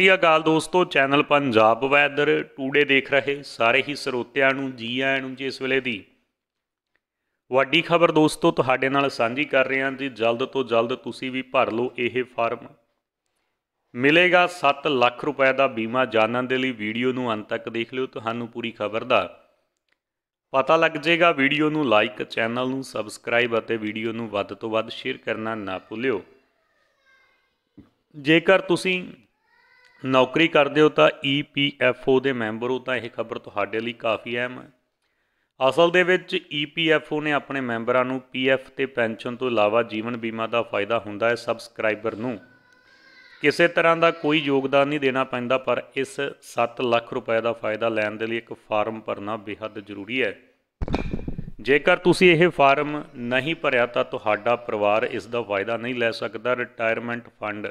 ਸ੍ਰੀ ਅਕਾਲ ਦੋਸਤੋ channel Punjab weather today ਦੇਖ ਰਹੇ ਸਾਰੇ ਹੀ ਸਰੋਤਿਆਂ ਨੂੰ ਜੀ ਆਇਆਂ ਨੂੰ ਜੀ ਇਸ ਵੇਲੇ ਦੀ ਵੱਡੀ ਖਬਰ ਦੋਸਤੋ ਤੁਹਾਡੇ ਨਾਲ ਸਾਂਝੀ ਕਰ ਰਹੇ ਹਾਂ ਜੀ ਜਲਦ ਤੋਂ ਜਲਦ ਤੁਸੀਂ ਵੀ ਭਰ ਲਓ ਇਹ ਫਾਰਮ ਮਿਲੇਗਾ 7 ਲੱਖ ਰੁਪਏ ਦਾ ਬੀਮਾ ਜਾਣਨ ਦੇ ਲਈ ਵੀਡੀਓ ਨੂੰ ਅੰਤ ਤੱਕ ਦੇਖ ਲਿਓ ਤੁਹਾਨੂੰ ਪੂਰੀ ਖਬਰ ਦਾ ਪਤਾ ਲੱਗ ਜਾਏਗਾ ਵੀਡੀਓ ਨੂੰ ਲਾਈਕ ਚੈਨਲ ਨੂੰ ਸਬਸਕ੍ਰਾਈਬ ਅਤੇ ਵੀਡੀਓ ਨੂੰ ਵੱਧ ਤੋਂ ਵੱਧ ਸ਼ੇਅਰ ਕਰਨਾ ਨਾ ਭੁੱਲਿਓ ਜੇਕਰ ਤੁਸੀਂ ਨੌਕਰੀ ਕਰਦੇ ਹੋ ਤਾਂ ਈਪੀਐਫਓ ਦੇ ਮੈਂਬਰ ਹੋ ਤਾਂ ਇਹ ਖਬਰ ਤੁਹਾਡੇ ਲਈ ਕਾਫੀ ਅਹਿਮ ਹੈ ਅਸਲ ਦੇ ਵਿੱਚ ਈਪੀਐਫਓ ਨੇ ਆਪਣੇ ਮੈਂਬਰਾਂ ਨੂੰ ਪੀਐਫ ਤੇ ਪੈਨਸ਼ਨ ਤੋਂ ਇਲਾਵਾ ਜੀਵਨ ਬੀਮਾ ਦਾ ਫਾਇਦਾ ਹੁੰਦਾ ਹੈ ਸਬਸਕ੍ਰਾਈਬਰ ਨੂੰ ਕਿਸੇ ਤਰ੍ਹਾਂ ਦਾ ਕੋਈ ਯੋਗਦਾਨ ਨਹੀਂ ਦੇਣਾ ਪੈਂਦਾ ਪਰ ਇਸ 7 ਲੱਖ ਰੁਪਏ ਦਾ ਫਾਇਦਾ ਲੈਣ ਦੇ ਲਈ ਇੱਕ ਫਾਰਮ ਭਰਨਾ ਬੇहद ਜ਼ਰੂਰੀ ਹੈ ਜੇਕਰ ਤੁਸੀਂ ਇਹ ਫਾਰਮ ਨਹੀਂ ਭਰਿਆ ਤਾਂ ਤੁਹਾਡਾ ਪਰਿਵਾਰ ਇਸ ਦਾ ਫਾਇਦਾ ਨਹੀਂ ਲੈ ਸਕਦਾ ਰਿਟਾਇਰਮੈਂਟ ਫੰਡ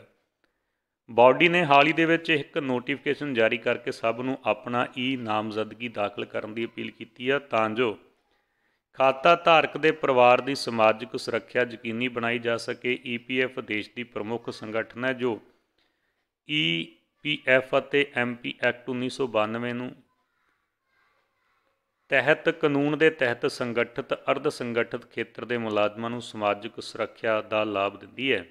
ਬਾਡੀ ਨੇ ਹਾਲ ਹੀ ਦੇ ਵਿੱਚ ਇੱਕ ਨੋਟੀਫਿਕੇਸ਼ਨ ਜਾਰੀ ਕਰਕੇ ਸਭ ਨੂੰ ਆਪਣਾ ਈ ਨਾਮਜ਼ਦਗੀ ਦਾਖਲ ਕਰਨ ਦੀ ਅਪੀਲ ਕੀਤੀ ਆ ਤਾਂ ਜੋ ਖਾਤਾ ਧਾਰਕ ਦੇ ਪਰਿਵਾਰ ਦੀ ਸਮਾਜਿਕ ਸੁਰੱਖਿਆ ਯਕੀਨੀ ਬਣਾਈ ਜਾ ਸਕੇ ਈਪੀਐਫ ਦੇਸ਼ ਦੀ ਪ੍ਰਮੁੱਖ ਸੰਗਠਨ ਹੈ ਜੋ ਈਪੀਐਫ ਅਤੇ ਐਮਪੀ ਐਕਟ 1992 ਨੂੰ ਤਹਿਤ ਕਾਨੂੰਨ ਦੇ ਤਹਿਤ ਸੰਗਠਿਤ ਅਰਧ ਸੰਗਠਿਤ ਖੇਤਰ ਦੇ ਮੁਲਾਜ਼ਮਾਂ ਨੂੰ ਸਮਾਜਿਕ ਸੁਰੱਖਿਆ ਦਾ ਲਾਭ ਦਿੰਦੀ ਹੈ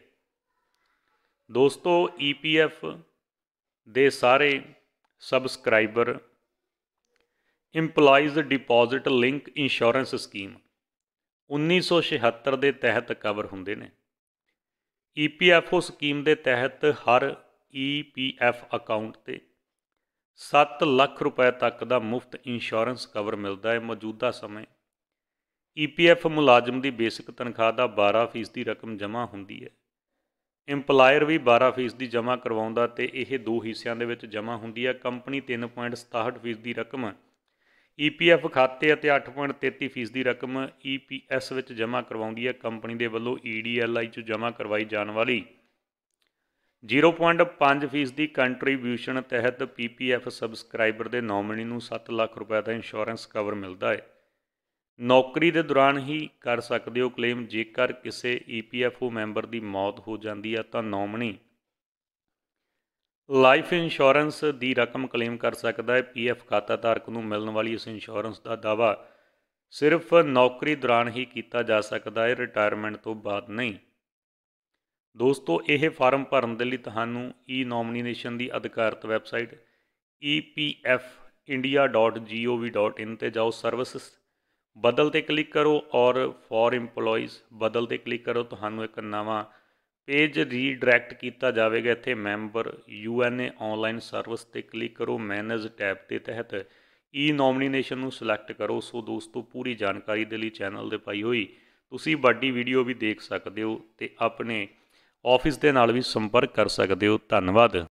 ਦੋਸਤੋ ਈਪੀਐਫ e ਦੇ ਸਾਰੇ subscriber employees deposit link insurance scheme 1976 ਦੇ ਤਹਿਤ ਕਵਰ ਹੁੰਦੇ ਨੇ ਈਪੀਐਫਓ e ਸਕੀਮ ਦੇ ਤਹਿਤ ਹਰ ਈਪੀਐਫ e ਅਕਾਊਂਟ ਤੇ 7 ਲੱਖ ਰੁਪਏ ਤੱਕ ਦਾ ਮੁਫਤ ਇੰਸ਼ੋਰੈਂਸ ਕਵਰ ਮਿਲਦਾ ਹੈ ਮੌਜੂਦਾ ਸਮੇਂ ਈਪੀਐਫ ਮੁਲਾਜ਼ਮ ਦੀ ਬੇਸਿਕ ਤਨਖਾਹ ਦਾ 12% ਦੀ ਰਕਮ ਜਮ੍ਹਾਂ ਹੁੰਦੀ ਹੈ EMPLOYER ਵੀ 12% ਦੀ ਜਮ੍ਹਾਂ ਕਰਵਾਉਂਦਾ ਤੇ ਇਹ ਦੋ ਹਿੱਸਿਆਂ ਦੇ ਵਿੱਚ ਜਮ੍ਹਾਂ ਹੁੰਦੀ ਹੈ ਕੰਪਨੀ 3.67% ਦੀ ਰਕਮ ਈਪੀਐਫ e ਖਾਤੇ ਅਤੇ 8.33% ਦੀ ਰਕਮ ਈਪੀਐਸ e ਵਿੱਚ ਜਮ੍ਹਾਂ ਕਰਵਾਉਂਦੀ ਹੈ ਕੰਪਨੀ ਦੇ ਵੱਲੋਂ ਈਡੀਐਲਆਈ e 'ਚ ਜਮ੍ਹਾਂ ਕਰਵਾਈ ਜਾਣ ਵਾਲੀ 0.5% ਦੀ ਕੰਟਰੀਬਿਊਸ਼ਨ ਤਹਿਤ ਪੀਪੀਐਫ ਸਬਸਕ੍ਰਾਈਬਰ ਦੇ ਨੋਮਿਨੀ ਨੂੰ 7 ਲੱਖ ਰੁਪਏ ਦਾ ਇੰਸ਼ੋਰੈਂਸ ਕਵਰ ਮਿਲਦਾ ਹੈ ਨੌਕਰੀ ਦੇ ਦੌਰਾਨ ਹੀ ਕਰ ਸਕਦੇ ਹੋ ਕਲੇਮ ਜੇਕਰ ਕਿਸੇ ਈਪੀਐਫਓ e ਮੈਂਬਰ ਦੀ ਮੌਤ ਹੋ ਜਾਂਦੀ ਹੈ ਤਾਂ ਨੋਮਣੀ ਲਾਈਫ ਇੰਸ਼ੋਰੈਂਸ ਦੀ ਰਕਮ ਕਲੇਮ ਕਰ ਸਕਦਾ ਹੈ ਪੀਐਫ ਖਾਤਾ ਧਾਰਕ ਨੂੰ ਮਿਲਣ ਵਾਲੀ ਇਸ ਇੰਸ਼ੋਰੈਂਸ ਦਾ ਦਾਵਾ ਸਿਰਫ ਨੌਕਰੀ ਦੌਰਾਨ ਹੀ ਕੀਤਾ ਜਾ ਸਕਦਾ ਹੈ ਰਿਟਾਇਰਮੈਂਟ ਤੋਂ ਬਾਅਦ ਨਹੀਂ ਦੋਸਤੋ ਇਹ ਫਾਰਮ ਭਰਨ ਦੇ ਲਈ ਤੁਹਾਨੂੰ ਈ ਨੋਮੀਨੇਸ਼ਨ ਦੀ ਅਧਿਕਾਰਤ ਵੈਬਸਾਈਟ epfindia.gov.in ਤੇ ਜਾਓ ਸਰਵਿਸ ਬਦਲ ਤੇ ਕਲਿੱਕ ਕਰੋ ਔਰ ਫॉर ਏਮਪਲੋਈਜ਼ ਬਦਲ ਤੇ ਕਲਿੱਕ ਕਰੋ ਤੁਹਾਨੂੰ ਇੱਕ ਨਵਾਂ ਪੇਜ ਰੀਡਾਇਰੈਕਟ ਕੀਤਾ ਜਾਵੇਗਾ ਇੱਥੇ ਮੈਂਬਰ ਯੂਐਨਏ ਆਨਲਾਈਨ ਸਰਵਿਸ ਤੇ ਕਲਿੱਕ ਕਰੋ ਮੈਨੇਜ ਟੈਬ ਦੇ ਤਹਿਤ ਈ ਨੋਮੀਨੇਸ਼ਨ ਨੂੰ ਸਿਲੈਕਟ ਕਰੋ ਸੋ ਦੋਸਤੋ ਪੂਰੀ ਜਾਣਕਾਰੀ ਦੇ ਲਈ ਚੈਨਲ ਦੇ ਪਾਈ ਹੋਈ ਤੁਸੀਂ ਵੱਡੀ ਵੀਡੀਓ ਵੀ ਦੇਖ ਸਕਦੇ ਹੋ ਤੇ ਆਪਣੇ ਆਫਿਸ ਦੇ ਨਾਲ ਵੀ ਸੰਪਰਕ ਕਰ ਸਕਦੇ ਹੋ ਧੰਨਵਾਦ